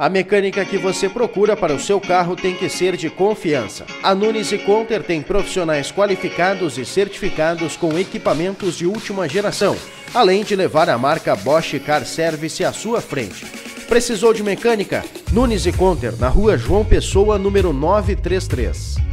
A mecânica que você procura para o seu carro tem que ser de confiança. A Nunes e Conter tem profissionais qualificados e certificados com equipamentos de última geração, além de levar a marca Bosch Car Service à sua frente. Precisou de mecânica? Nunes e Conter, na rua João Pessoa, número 933.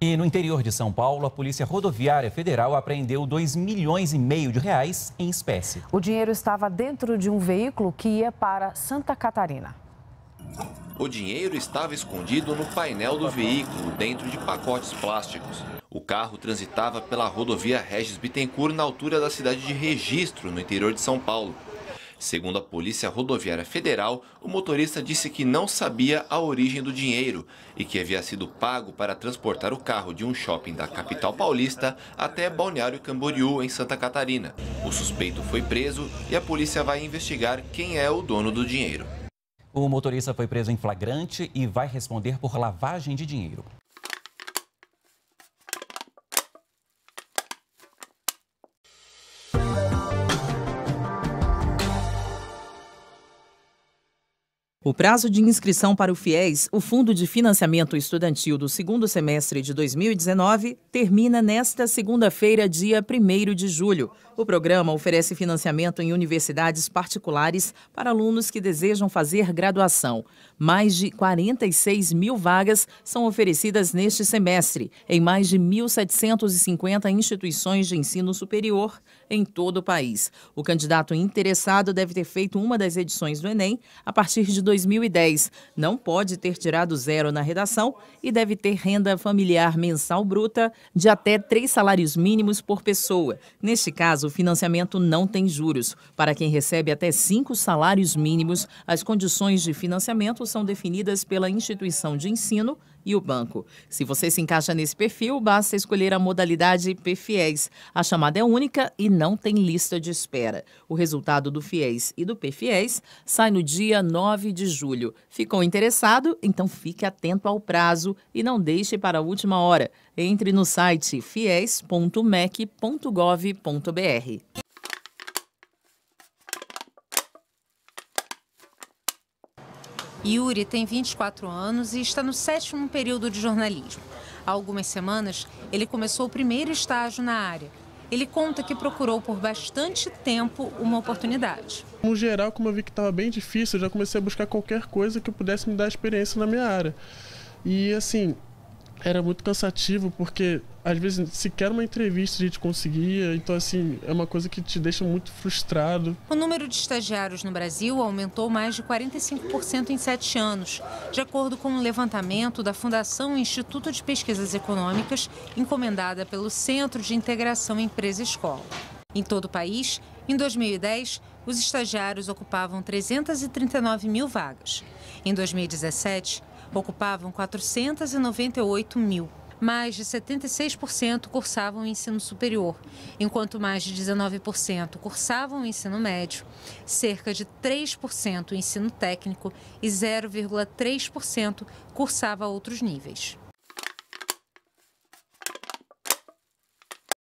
E no interior de São Paulo, a Polícia Rodoviária Federal apreendeu 2 milhões e meio de reais em espécie. O dinheiro estava dentro de um veículo que ia para Santa Catarina. O dinheiro estava escondido no painel do veículo, dentro de pacotes plásticos. O carro transitava pela rodovia Regis Bittencourt na altura da cidade de Registro, no interior de São Paulo. Segundo a Polícia Rodoviária Federal, o motorista disse que não sabia a origem do dinheiro e que havia sido pago para transportar o carro de um shopping da capital paulista até Balneário Camboriú, em Santa Catarina. O suspeito foi preso e a polícia vai investigar quem é o dono do dinheiro. O motorista foi preso em flagrante e vai responder por lavagem de dinheiro. O prazo de inscrição para o FIES, o Fundo de Financiamento Estudantil do segundo semestre de 2019, termina nesta segunda-feira, dia 1 de julho. O programa oferece financiamento em universidades particulares para alunos que desejam fazer graduação. Mais de 46 mil vagas são oferecidas neste semestre, em mais de 1.750 instituições de ensino superior em todo o país. O candidato interessado deve ter feito uma das edições do Enem a partir de 2019. 2010. Não pode ter tirado zero na redação e deve ter renda familiar mensal bruta de até três salários mínimos por pessoa. Neste caso, o financiamento não tem juros. Para quem recebe até cinco salários mínimos, as condições de financiamento são definidas pela instituição de ensino e o banco. Se você se encaixa nesse perfil, basta escolher a modalidade PFIES. A chamada é única e não tem lista de espera. O resultado do FIES e do PFIES sai no dia 9 de julho. Ficou interessado? Então fique atento ao prazo e não deixe para a última hora. Entre no site fies.mec.gov.br. Yuri tem 24 anos e está no sétimo período de jornalismo. Há algumas semanas, ele começou o primeiro estágio na área. Ele conta que procurou por bastante tempo uma oportunidade. No geral, como eu vi que estava bem difícil, eu já comecei a buscar qualquer coisa que pudesse me dar experiência na minha área. E assim, era muito cansativo, porque às vezes sequer uma entrevista a gente conseguia, então assim, é uma coisa que te deixa muito frustrado. O número de estagiários no Brasil aumentou mais de 45% em sete anos, de acordo com um levantamento da Fundação Instituto de Pesquisas Econômicas, encomendada pelo Centro de Integração Empresa-Escola. Em todo o país, em 2010, os estagiários ocupavam 339 mil vagas. Em 2017, ocupavam 498 mil. Mais de 76% cursavam o ensino superior, enquanto mais de 19% cursavam o ensino médio, cerca de 3% o ensino técnico e 0,3% cursava outros níveis.